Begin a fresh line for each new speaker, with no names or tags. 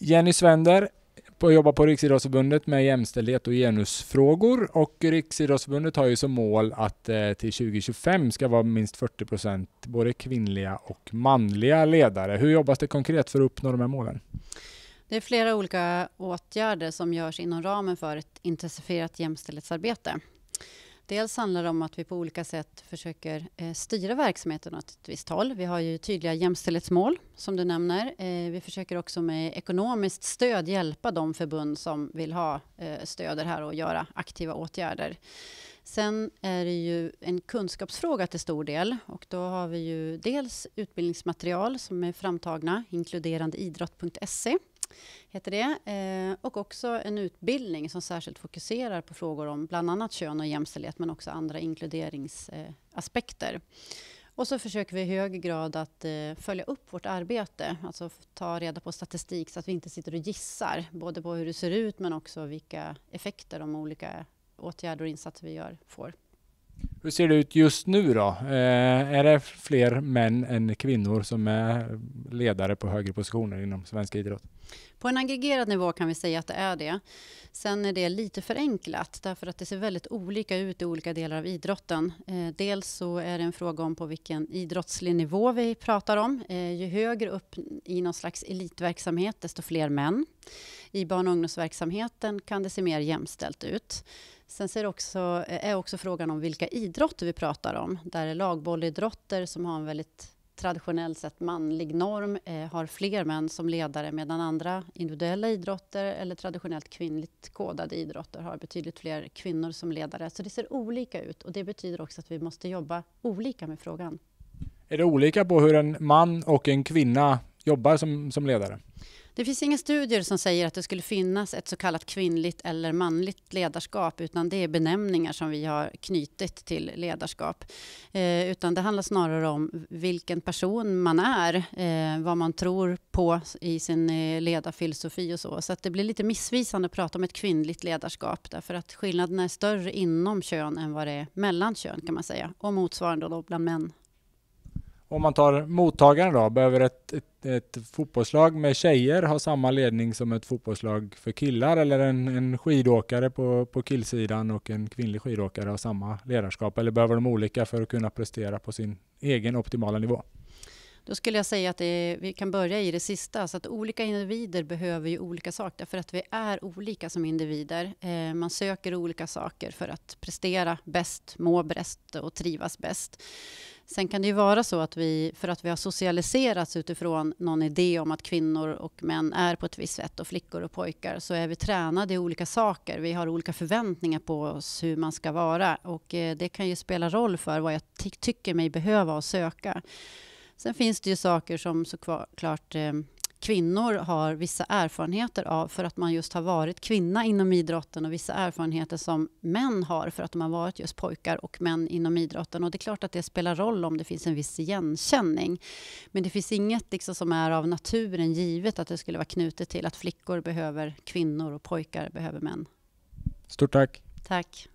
Jenny Svender jobbar på Riksidrottsförbundet med jämställdhet och genusfrågor och Riksidrottsförbundet har ju som mål att eh, till 2025 ska vara minst 40 procent både kvinnliga och manliga ledare. Hur jobbas det konkret för att uppnå de här målen?
Det är flera olika åtgärder som görs inom ramen för ett intensifierat jämställdhetsarbete. Dels handlar det om att vi på olika sätt försöker eh, styra verksamheten åt ett visst håll. Vi har ju tydliga jämställdhetsmål som du nämner. Eh, vi försöker också med ekonomiskt stöd hjälpa de förbund som vill ha eh, stöd här och göra aktiva åtgärder. Sen är det ju en kunskapsfråga till stor del och då har vi ju dels utbildningsmaterial som är framtagna, inkluderandeidrott.se heter det. Eh, och också en utbildning som särskilt fokuserar på frågor om bland annat kön och jämställdhet men också andra inkluderingsaspekter. och så försöker vi i hög grad att eh, följa upp vårt arbete, alltså ta reda på statistik så att vi inte sitter och gissar, både på hur det ser ut men också vilka effekter de olika åtgärder och insatser vi gör får.
Hur ser det ut just nu då? Eh, är det fler män än kvinnor som är ledare på högre positioner inom svensk idrott?
På en aggregerad nivå kan vi säga att det är det. Sen är det lite förenklat därför att det ser väldigt olika ut i olika delar av idrotten. Eh, dels så är det en fråga om på vilken idrottslig nivå vi pratar om. Eh, ju högre upp i någon slags elitverksamhet, desto fler män i barn och ungdomsverksamheten kan det se mer jämställt ut. Sen är också, är också frågan om vilka idrotter vi pratar om. Där är lagbollidrotter som har en väldigt traditionellt sett manlig norm eh, har fler män som ledare medan andra individuella idrotter eller traditionellt kvinnligt kodade idrotter har betydligt fler kvinnor som ledare. Så det ser olika ut och det betyder också att vi måste jobba olika med frågan.
Är det olika på hur en man och en kvinna jobbar som, som ledare?
Det finns inga studier som säger att det skulle finnas ett så kallat kvinnligt eller manligt ledarskap utan det är benämningar som vi har knutit till ledarskap. Eh, utan det handlar snarare om vilken person man är, eh, vad man tror på i sin eh, ledarfilosofi och så. Så att det blir lite missvisande att prata om ett kvinnligt ledarskap därför att skillnaden är större inom kön än vad det är mellan kön kan man säga och motsvarande då bland män.
Om man tar mottagaren då, behöver ett ett fotbollslag med tjejer har samma ledning som ett fotbollslag för killar eller en, en skidåkare på, på killsidan och en kvinnlig skidåkare har samma ledarskap? Eller behöver de olika för att kunna prestera på sin egen optimala nivå?
Då skulle jag säga att är, vi kan börja i det sista. Så att olika individer behöver ju olika saker. För att vi är olika som individer. Eh, man söker olika saker för att prestera bäst, må bäst och trivas bäst. Sen kan det ju vara så att vi, för att vi har socialiserats utifrån någon idé om att kvinnor och män är på ett visst sätt och flickor och pojkar, så är vi tränade i olika saker. Vi har olika förväntningar på oss hur man ska vara och eh, det kan ju spela roll för vad jag ty tycker mig behöva och söka. Sen finns det ju saker som såklart eh, kvinnor har vissa erfarenheter av för att man just har varit kvinna inom idrotten och vissa erfarenheter som män har för att de har varit just pojkar och män inom idrotten. Och det är klart att det spelar roll om det finns en viss igenkänning. Men det finns inget liksom som är av naturen givet att det skulle vara knutet till att flickor behöver kvinnor och pojkar behöver män. Stort tack. Tack.